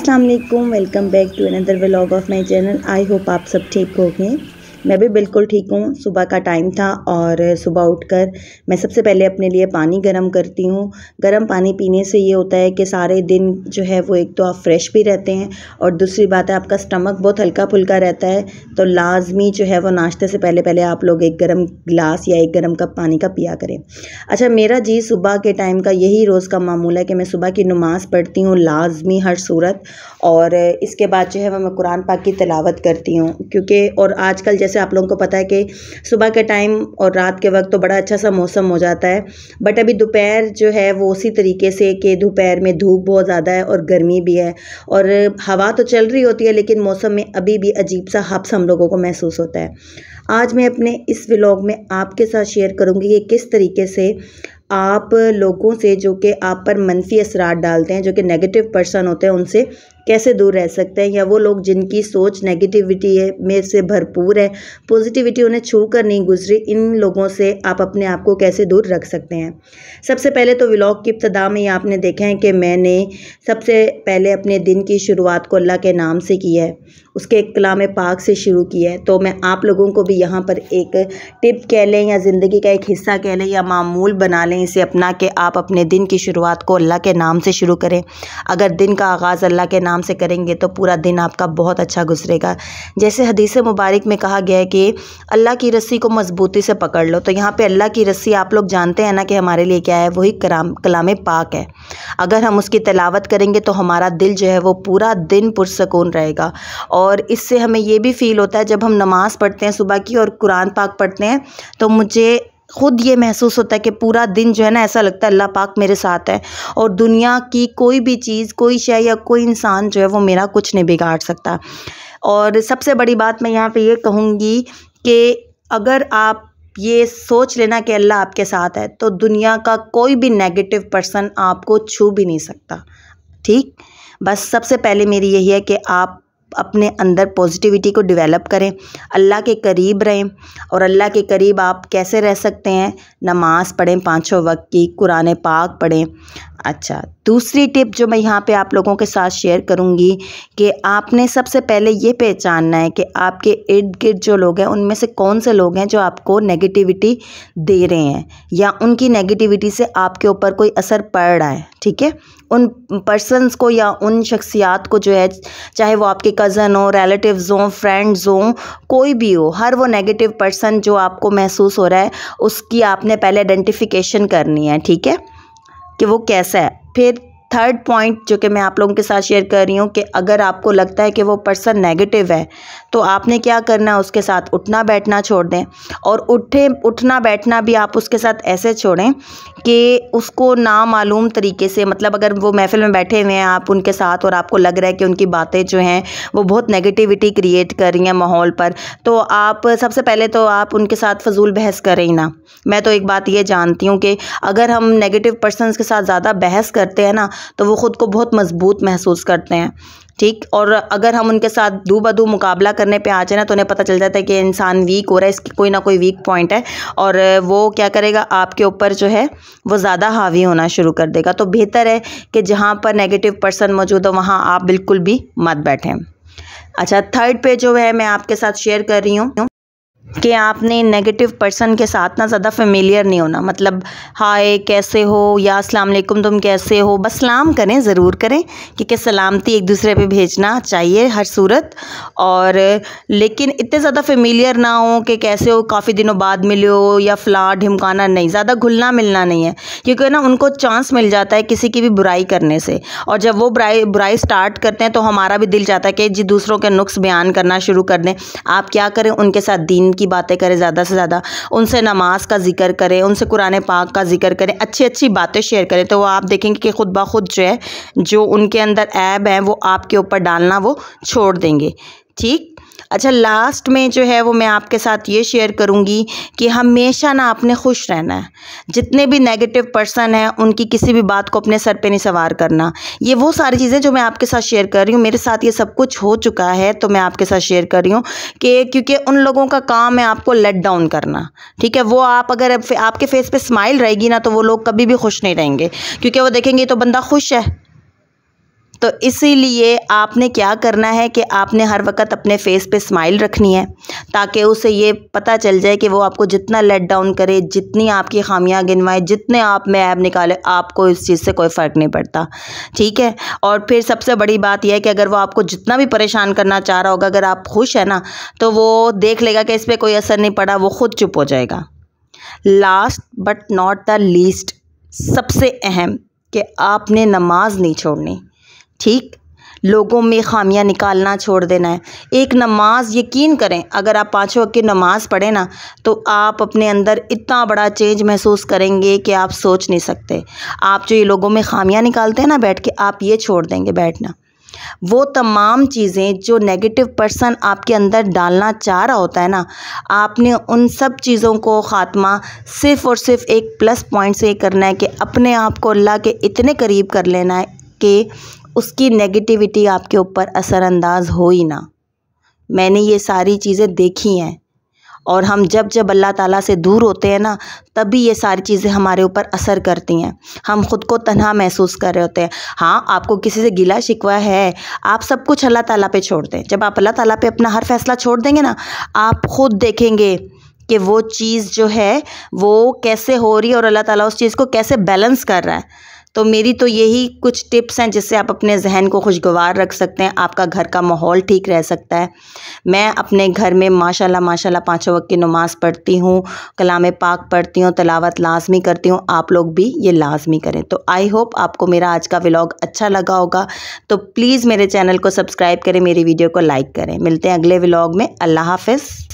Aslam welcome back to another vlog of my channel I hope आप सब ठीक हो गए मैं भी बिल्कुल ठीक हूँ सुबह का टाइम था और सुबह उठकर मैं सबसे पहले अपने लिए पानी गर्म करती हूँ गर्म पानी पीने से ये होता है कि सारे दिन जो है वो एक तो आप फ्रेश भी रहते हैं और दूसरी बात है आपका स्टमक बहुत हल्का फुल्का रहता है तो लाजमी जो है वो नाश्ते से पहले पहले आप लोग एक गर्म गिलास या एक गर्म कप पानी का पिया करें अच्छा मेरा जी सुबह के टाइम का यही रोज़ का मामूल है कि मैं सुबह की नमाज़ पढ़ती हूँ लाजमी हर सूरत और इसके बाद जो है वह मैं कुरान पाक की तलावत करती हूँ क्योंकि और आजकल जैसे जैसे आप लोगों को पता है कि सुबह के टाइम और रात के वक्त तो बड़ा अच्छा सा मौसम हो जाता है बट अभी दोपहर जो है वो उसी तरीके से कि दोपहर में धूप बहुत ज़्यादा है और गर्मी भी है और हवा तो चल रही होती है लेकिन मौसम में अभी भी अजीब सा हफ्स हम लोगों को महसूस होता है आज मैं अपने इस व्लॉग में आपके साथ शेयर करूँगी कि किस तरीके से आप लोगों से जो कि आप पर मनफी असरात डालते हैं जो कि नेगेटिव पर्सन होते हैं उनसे कैसे दूर रह सकते हैं या वो लोग जिनकी सोच नेगेटिविटी है में से भरपूर है पॉजिटिविटी उन्हें छू कर नहीं गुजरी इन लोगों से आप अपने आप को कैसे दूर रख सकते हैं सबसे पहले तो व्लॉग की इब्तदा में ही आपने देखा है कि मैंने सबसे पहले अपने दिन की शुरुआत को अल्लाह के नाम से की है उसके कलाम पाक से शुरू किया है तो मैं आप लोगों को भी यहाँ पर एक टिप कह लें या ज़िंदगी का एक हिस्सा कह लें या मामूल बना लें इसे अपना कि आप अपने दिन की शुरुआत को अल्लाह के नाम से शुरू करें अगर दिन का आगाज़ अल्लाह के नाम आराम से करेंगे तो पूरा दिन आपका बहुत अच्छा गुजरेगा जैसे हदीस मुबारक में कहा गया है कि अल्लाह की रस्सी को मजबूती से पकड़ लो तो यहाँ पे अल्लाह की रस्सी आप लोग जानते हैं ना कि हमारे लिए क्या है वही कराम कलाम पाक है अगर हम उसकी तलावत करेंगे तो हमारा दिल जो है वो पूरा दिन पुरसकून रहेगा और इससे हमें ये भी फील होता है जब हम नमाज़ पढ़ते हैं सुबह की और कुरान पाक पढ़ते हैं तो मुझे खुद ये महसूस होता है कि पूरा दिन जो है ना ऐसा लगता है अल्लाह पाक मेरे साथ है और दुनिया की कोई भी चीज़ कोई शय या कोई इंसान जो है वो मेरा कुछ नहीं बिगाड़ सकता और सबसे बड़ी बात मैं यहाँ पे ये कहूँगी कि अगर आप ये सोच लेना कि अल्लाह आपके साथ है तो दुनिया का कोई भी नेगेटिव पर्सन आपको छू भी नहीं सकता ठीक बस सबसे पहले मेरी यही है कि आप अपने अंदर पॉजिटिविटी को डेवलप करें अल्लाह के करीब रहें और अल्लाह के करीब आप कैसे रह सकते हैं नमाज़ पढ़ें पाँचों वक्त की कुरान पाक पढ़ें अच्छा दूसरी टिप जो मैं यहाँ पे आप लोगों के साथ शेयर करूँगी कि आपने सबसे पहले ये पहचानना है कि आपके इर्द गिर्द जो लोग हैं उनमें से कौन से लोग हैं जो आपको नेगेटिविटी दे रहे हैं या उनकी नेगेटिविटी से आपके ऊपर कोई असर पड़ रहा है ठीक है उन पर्सनस को या उन शख्सियात को जो है चाहे वो आपके कज़न हो रिलेटिव्स हों फ्रेंड्स हों कोई भी हो हर वो नेगेटिव पर्सन जो आपको महसूस हो रहा है उसकी आपने पहले आइडेंटिफिकेशन करनी है ठीक है कि वो कैसा है फिर थर्ड पॉइंट जो कि मैं आप लोगों के साथ शेयर कर रही हूँ कि अगर आपको लगता है कि वो पर्सन नेगेटिव है तो आपने क्या करना है उसके साथ उठना बैठना छोड़ दें और उठे उठना बैठना भी आप उसके साथ ऐसे छोड़ें कि उसको नामालूम तरीके से मतलब अगर वो महफिल में बैठे हुए हैं आप उनके साथ और आपको लग रहा है कि उनकी बातें जो हैं वो बहुत नेगेटिविटी क्रिएट कर रही हैं माहौल पर तो आप सबसे पहले तो आप उनके साथ फजूल बहस करें ही ना मैं तो एक बात ये जानती हूँ कि अगर हम नेगेटिव पर्सन के साथ ज़्यादा बहस करते हैं ना तो वो ख़ुद को बहुत मजबूत महसूस करते हैं ठीक और अगर हम उनके साथ दू बदू मुकाबला करने पे आ जाए ना तो उन्हें पता चल जाता है कि इंसान वीक हो रहा है इसकी कोई ना कोई वीक पॉइंट है और वो क्या करेगा आपके ऊपर जो है वो ज़्यादा हावी होना शुरू कर देगा तो बेहतर है कि जहाँ पर नेगेटिव पर्सन मौजूद हो वहाँ आप बिल्कुल भी मत बैठें अच्छा थर्ड पे जो है मैं आपके साथ शेयर कर रही हूँ कि आपने नेगेटिव पर्सन के साथ ना ज़्यादा फेमिलियर नहीं होना मतलब हाय कैसे हो या अस्सलाम वालेकुम तुम कैसे हो बस सलाम करें ज़रूर करें क्योंकि सलामती एक दूसरे पे भेजना चाहिए हर सूरत और लेकिन इतने ज़्यादा फेमिलियर ना हो कि कैसे हो काफ़ी दिनों बाद मिले हो या फ्लाट ढिमकाना नहीं ज़्यादा घुलना मिलना नहीं है क्योंकि ना उनको चांस मिल जाता है किसी की भी बुराई करने से और जब वो बुराई बुराई स्टार्ट करते हैं तो हमारा भी दिल चाहता है कि जी दूसरों के नुस्ख़ बयान करना शुरू कर दें आप क्या करें उनके साथ दीन की बातें करें ज़्यादा से ज़्यादा उनसे नमाज का जिक्र करें उनसे कुरान पाक का जिक्र करें अच्छी अच्छी बातें शेयर करें तो आप देखेंगे कि खुद ब खुद जो है जो उनके अंदर ऐब हैं वो आपके ऊपर डालना वो छोड़ देंगे ठीक अच्छा लास्ट में जो है वो मैं आपके साथ ये शेयर करूँगी कि हमेशा ना आपने खुश रहना है जितने भी नेगेटिव पर्सन हैं उनकी किसी भी बात को अपने सर पे नहीं सवार करना ये वो सारी चीज़ें जो मैं आपके साथ शेयर कर रही हूँ मेरे साथ ये सब कुछ हो चुका है तो मैं आपके साथ शेयर कर रही हूँ कि क्योंकि उन लोगों का काम है आपको लेट डाउन करना ठीक है वो आप अगर आपके फेस पर स्माइल रहेगी ना तो वो लोग कभी भी खुश नहीं रहेंगे क्योंकि वो देखेंगे तो बंदा खुश है तो इसीलिए आपने क्या करना है कि आपने हर वक्त अपने फेस पे स्माइल रखनी है ताकि उसे ये पता चल जाए कि वो आपको जितना लेट डाउन करे जितनी आपकी खामियां गिनवाए जितने आप में ऐब निकाले आपको इस चीज़ से कोई फ़र्क नहीं पड़ता ठीक है और फिर सबसे बड़ी बात यह है कि अगर वो आपको जितना भी परेशान करना चाह रहा होगा अगर आप खुश है ना तो वो देख लेगा कि इस पर कोई असर नहीं पड़ा वो खुद चुप हो जाएगा last but not the least सबसे अहम कि आपने नमाज नहीं छोड़नी ठीक लोगों में खामियां निकालना छोड़ देना है एक नमाज यकीन करें अगर आप पाँचों वक्त की नमाज पढ़ें ना तो आप अपने अंदर इतना बड़ा चेंज महसूस करेंगे कि आप सोच नहीं सकते आप जो ये लोगों में खामियां निकालते हैं ना बैठ के आप ये छोड़ देंगे बैठना वो तमाम चीज़ें जो नेगेटिव पर्सन आपके अंदर डालना चाह रहा होता है ना आपने उन सब चीज़ों को ख़ात्मा सिर्फ़ और सिर्फ एक प्लस पॉइंट से करना है कि अपने आप को अल्लाह के इतने करीब कर लेना है के उसकी नेगेटिविटी आपके ऊपर असरअंदाज हो ही ना मैंने ये सारी चीज़ें देखी हैं और हम जब जब अल्लाह ताला से दूर होते हैं ना तभी ये सारी चीज़ें हमारे ऊपर असर करती हैं हम ख़ुद को तनहा महसूस कर रहे होते हैं हाँ आपको किसी से गिला शिकवा है आप सब कुछ अल्लाह ताला पे छोड़ दें जब आप अल्लाह ताला पे अपना हर फैसला छोड़ देंगे ना आप खुद देखेंगे कि वो चीज़ जो है वो कैसे हो रही है और अल्लाह ताली उस चीज़ को कैसे बैलेंस कर रहा है तो मेरी तो यही कुछ टिप्स हैं जिससे आप अपने जहन को खुशगवार रख सकते हैं आपका घर का माहौल ठीक रह सकता है मैं अपने घर में माशाल्लाह माशाल्लाह पाँचों वक्त की नमाज़ पढ़ती हूँ कलाम पाक पढ़ती हूँ तलावत लाजमी करती हूँ आप लोग भी ये लाजमी करें तो आई होप आपको मेरा आज का व्लॉग अच्छा लगा होगा तो प्लीज़ मेरे चैनल को सब्सक्राइब करें मेरी वीडियो को लाइक करें मिलते हैं अगले व्लॉग में अल्लाह हाफिज़